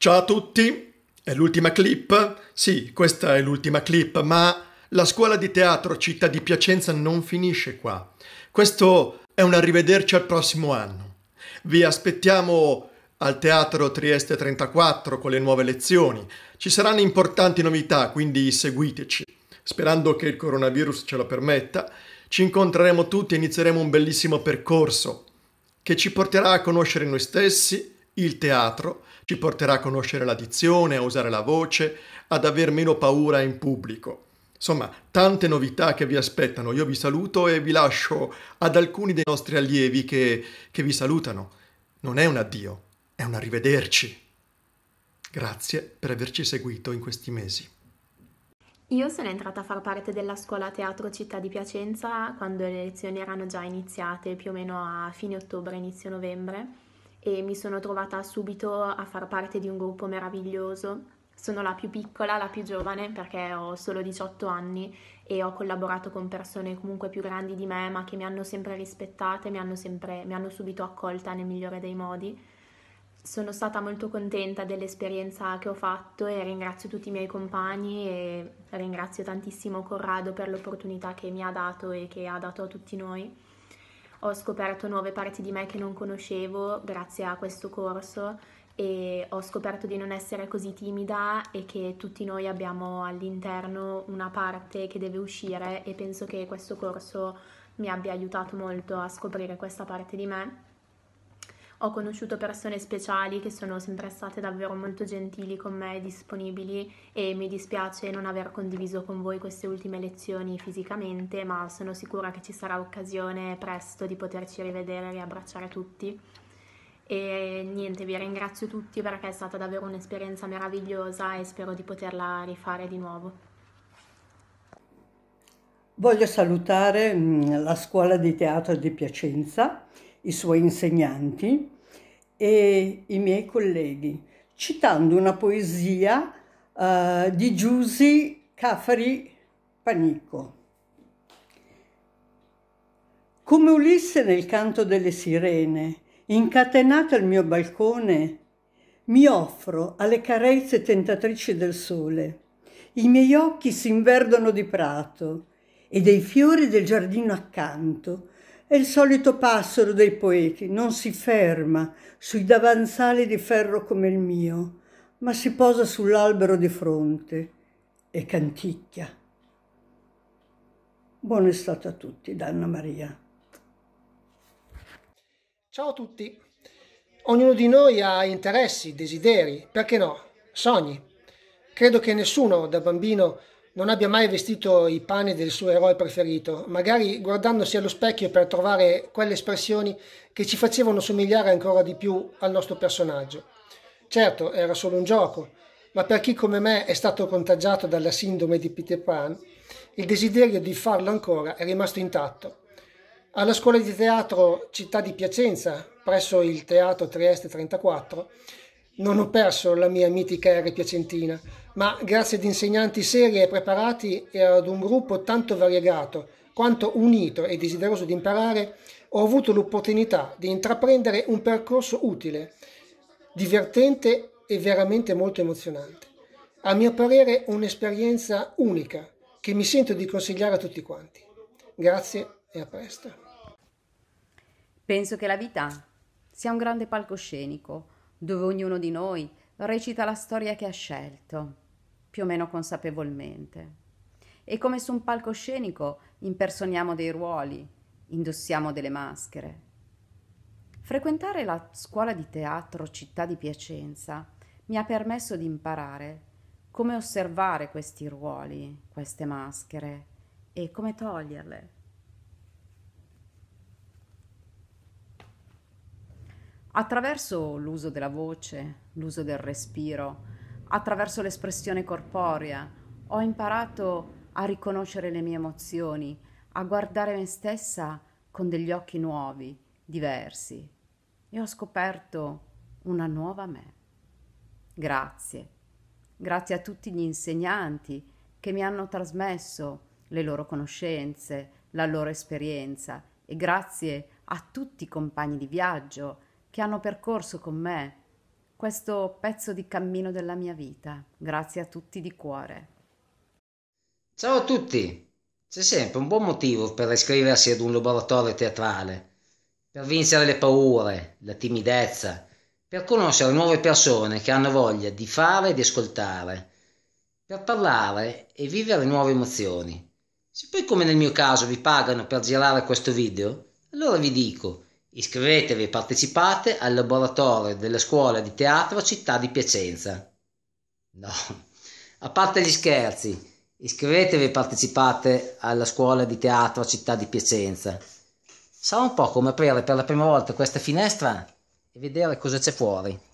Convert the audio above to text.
Ciao a tutti, è l'ultima clip? Sì, questa è l'ultima clip, ma la scuola di teatro Città di Piacenza non finisce qua. Questo è un arrivederci al prossimo anno. Vi aspettiamo al Teatro Trieste 34 con le nuove lezioni. Ci saranno importanti novità, quindi seguiteci. Sperando che il coronavirus ce lo permetta, ci incontreremo tutti e inizieremo un bellissimo percorso che ci porterà a conoscere noi stessi, il teatro ci porterà a conoscere la dizione, a usare la voce, ad aver meno paura in pubblico. Insomma, tante novità che vi aspettano. Io vi saluto e vi lascio ad alcuni dei nostri allievi che, che vi salutano. Non è un addio, è un arrivederci. Grazie per averci seguito in questi mesi. Io sono entrata a far parte della scuola teatro città di Piacenza quando le lezioni erano già iniziate, più o meno a fine ottobre, inizio novembre e mi sono trovata subito a far parte di un gruppo meraviglioso. Sono la più piccola, la più giovane perché ho solo 18 anni e ho collaborato con persone comunque più grandi di me ma che mi hanno sempre rispettata e mi hanno, sempre, mi hanno subito accolta nel migliore dei modi. Sono stata molto contenta dell'esperienza che ho fatto e ringrazio tutti i miei compagni e ringrazio tantissimo Corrado per l'opportunità che mi ha dato e che ha dato a tutti noi ho scoperto nuove parti di me che non conoscevo grazie a questo corso e ho scoperto di non essere così timida e che tutti noi abbiamo all'interno una parte che deve uscire e penso che questo corso mi abbia aiutato molto a scoprire questa parte di me ho conosciuto persone speciali che sono sempre state davvero molto gentili con me e disponibili e mi dispiace non aver condiviso con voi queste ultime lezioni fisicamente, ma sono sicura che ci sarà occasione presto di poterci rivedere e riabbracciare tutti. E niente, vi ringrazio tutti perché è stata davvero un'esperienza meravigliosa e spero di poterla rifare di nuovo. Voglio salutare mm, la scuola di teatro di Piacenza i suoi insegnanti e i miei colleghi, citando una poesia eh, di Giusi Cafari Panico. Come Ulisse nel canto delle sirene, incatenata al mio balcone, mi offro alle carezze tentatrici del sole. I miei occhi si inverdono di prato e dei fiori del giardino accanto, è il solito passero dei poeti, non si ferma sui davanzali di ferro come il mio, ma si posa sull'albero di fronte e canticchia. Buona estate a tutti, Danna Maria. Ciao a tutti. Ognuno di noi ha interessi, desideri, perché no, sogni. Credo che nessuno da bambino non abbia mai vestito i panni del suo eroe preferito, magari guardandosi allo specchio per trovare quelle espressioni che ci facevano somigliare ancora di più al nostro personaggio. Certo, era solo un gioco, ma per chi come me è stato contagiato dalla sindrome di Peter Pan, il desiderio di farlo ancora è rimasto intatto. Alla scuola di teatro Città di Piacenza, presso il Teatro Trieste 34, non ho perso la mia mitica R piacentina, ma grazie ad insegnanti seri e preparati e ad un gruppo tanto variegato quanto unito e desideroso di imparare, ho avuto l'opportunità di intraprendere un percorso utile, divertente e veramente molto emozionante. A mio parere un'esperienza unica che mi sento di consigliare a tutti quanti. Grazie e a presto. Penso che la vita sia un grande palcoscenico dove ognuno di noi recita la storia che ha scelto, più o meno consapevolmente. E come su un palcoscenico impersoniamo dei ruoli, indossiamo delle maschere. Frequentare la scuola di teatro Città di Piacenza mi ha permesso di imparare come osservare questi ruoli, queste maschere e come toglierle. attraverso l'uso della voce, l'uso del respiro, attraverso l'espressione corporea, ho imparato a riconoscere le mie emozioni, a guardare me stessa con degli occhi nuovi, diversi, e ho scoperto una nuova me. Grazie. Grazie a tutti gli insegnanti che mi hanno trasmesso le loro conoscenze, la loro esperienza e grazie a tutti i compagni di viaggio che hanno percorso con me questo pezzo di cammino della mia vita. Grazie a tutti di cuore. Ciao a tutti! C'è sempre un buon motivo per iscriversi ad un laboratorio teatrale, per vincere le paure, la timidezza, per conoscere nuove persone che hanno voglia di fare e di ascoltare, per parlare e vivere nuove emozioni. Se poi come nel mio caso vi pagano per girare questo video, allora vi dico Iscrivetevi e partecipate al laboratorio della scuola di teatro Città di Piacenza. No, a parte gli scherzi, iscrivetevi e partecipate alla scuola di teatro Città di Piacenza. Sarà un po' come aprire per la prima volta questa finestra e vedere cosa c'è fuori.